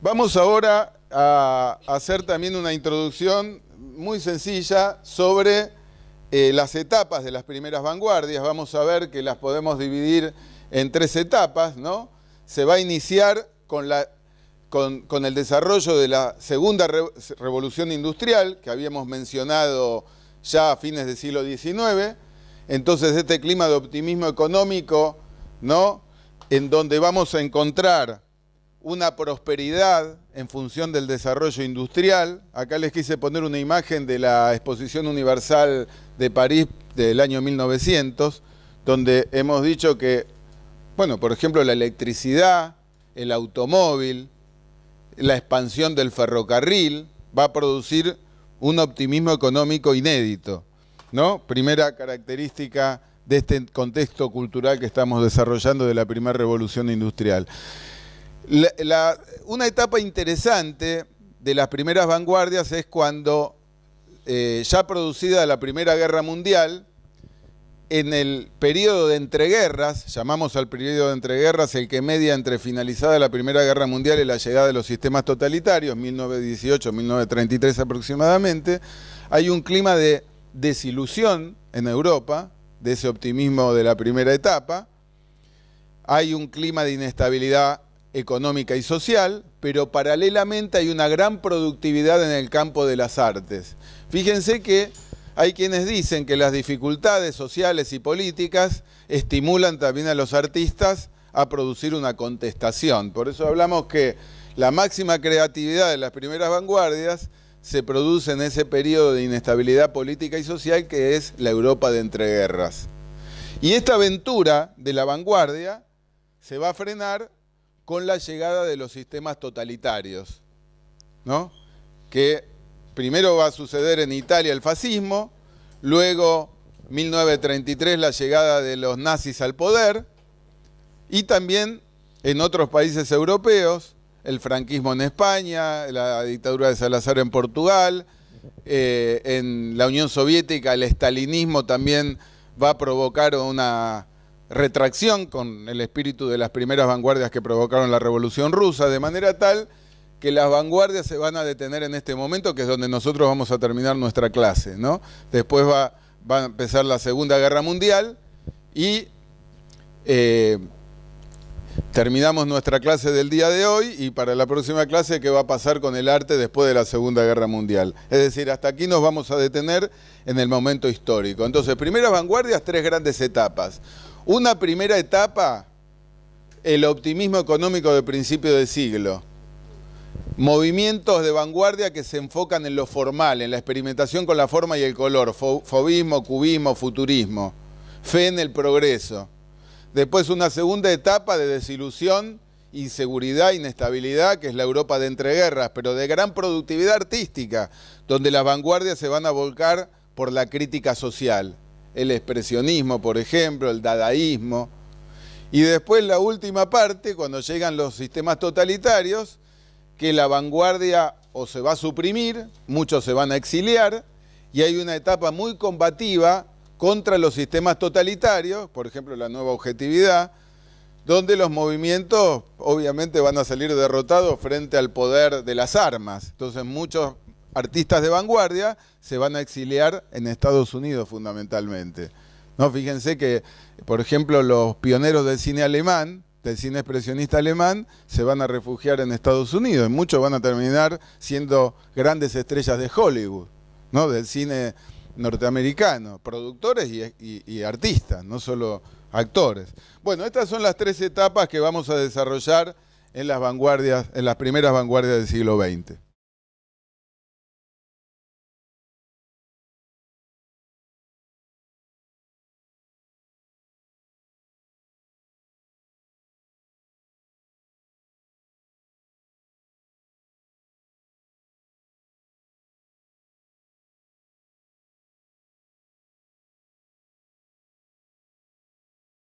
Vamos ahora a hacer también una introducción muy sencilla sobre eh, las etapas de las primeras vanguardias. Vamos a ver que las podemos dividir en tres etapas, ¿no? Se va a iniciar con, el desarrollo de la segunda revolución industrial, que habíamos mencionado ya a fines del siglo XIX. Entonces, este clima de optimismo económico, ¿no? En donde vamos a encontrar una prosperidad en función del desarrollo industrial. Acá les quise poner una imagen de la Exposición Universal de París del año 1900, donde hemos dicho que, bueno, por ejemplo, la electricidad, el automóvil, la expansión del ferrocarril va a producir un optimismo económico inédito, ¿no? Primera característica de este contexto cultural que estamos desarrollando de la primera revolución industrial una etapa interesante de las primeras vanguardias es cuando, eh, ya producida la Primera Guerra Mundial, en el periodo de entreguerras, llamamos al periodo de entreguerras el que media entre finalizada la Primera Guerra Mundial y la llegada de los sistemas totalitarios, 1918-1933 aproximadamente, hay un clima de desilusión en Europa, de ese optimismo de la primera etapa, hay un clima de inestabilidad económica y social, pero paralelamente hay una gran productividad en el campo de las artes. Fíjense que hay quienes dicen que las dificultades sociales y políticas estimulan también a los artistas a producir una contestación. Por eso hablamos que la máxima creatividad de las primeras vanguardias se produce en ese periodo de inestabilidad política y social que es la Europa de entreguerras. Y esta aventura de la vanguardia se va a frenar con la llegada de los sistemas totalitarios, ¿no? Que primero va a suceder en Italia el fascismo, luego 1933 la llegada de los nazis al poder y también en otros países europeos, el franquismo en España, la dictadura de Salazar en Portugal, eh, en la Unión Soviética el estalinismo también va a provocar una retracción con el espíritu de las primeras vanguardias que provocaron la Revolución Rusa, de manera tal que las vanguardias se van a detener en este momento, que es donde nosotros vamos a terminar nuestra clase, ¿no? Después va, a empezar la Segunda Guerra Mundial y eh, terminamos nuestra clase del día de hoy y para la próxima clase que va a pasar con el arte después de la Segunda Guerra Mundial. Es decir, hasta aquí nos vamos a detener en el momento histórico. Entonces, primeras vanguardias, tres grandes etapas. Una primera etapa, el optimismo económico de principio de siglo. Movimientos de vanguardia que se enfocan en lo formal, en la experimentación con la forma y el color, fobismo, cubismo, futurismo, fe en el progreso. Después una segunda etapa de desilusión, inseguridad, inestabilidad, que es la Europa de entreguerras, pero de gran productividad artística, donde las vanguardias se van a volcar por la crítica social el expresionismo, por ejemplo, el dadaísmo. Y después la última parte, cuando llegan los sistemas totalitarios, que la vanguardia o se va a suprimir, muchos se van a exiliar, y hay una etapa muy combativa contra los sistemas totalitarios, por ejemplo la nueva objetividad, donde los movimientos obviamente van a salir derrotados frente al poder de las armas. Entonces muchos artistas de vanguardia se van a exiliar en Estados Unidos fundamentalmente. ¿No? Fíjense que, por ejemplo, los pioneros del cine alemán, del cine expresionista alemán, se van a refugiar en Estados Unidos y muchos van a terminar siendo grandes estrellas de Hollywood, ¿no? del cine norteamericano, productores y, artistas, no solo actores. Bueno, estas son las tres etapas que vamos a desarrollar en las vanguardias, en las primeras vanguardias del siglo XX.